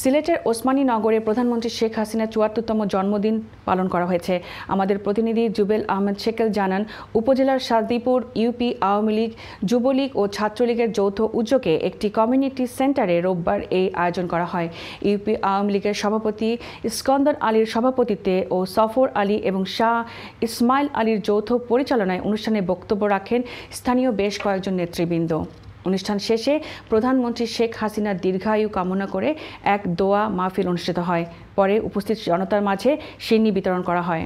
সিলেটের ওসমানী নগরে প্রধানমন্ত্রী শেখ হাসিনার চুয়াত্তরতম জন্মদিন পালন করা হয়েছে আমাদের প্রতিনিধি জুবেল আহমেদ শেকেল জানান উপজেলার সাদীপুর ইউপি আওয়ামী লীগ যুবলীগ ও ছাত্রলীগের যৌথ উদ্যোগে একটি কমিউনিটি সেন্টারে রোববার এই আয়োজন করা হয় ইউপি আওয়ামী লীগের সভাপতি স্কন্দন আলীর সভাপতিত্বে ও সফর আলী এবং শাহ ইসমাইল আলীর যৌথ পরিচালনায় অনুষ্ঠানে বক্তব্য রাখেন স্থানীয় বেশ কয়েকজন নেতৃবৃন্দ অনুষ্ঠান শেষে প্রধানমন্ত্রী শেখ হাসিনার দীর্ঘায়ু কামনা করে এক দোয়া মাহফিল অনুষ্ঠিত হয় পরে উপস্থিত জনতার মাঝে সিন্নি বিতরণ করা হয়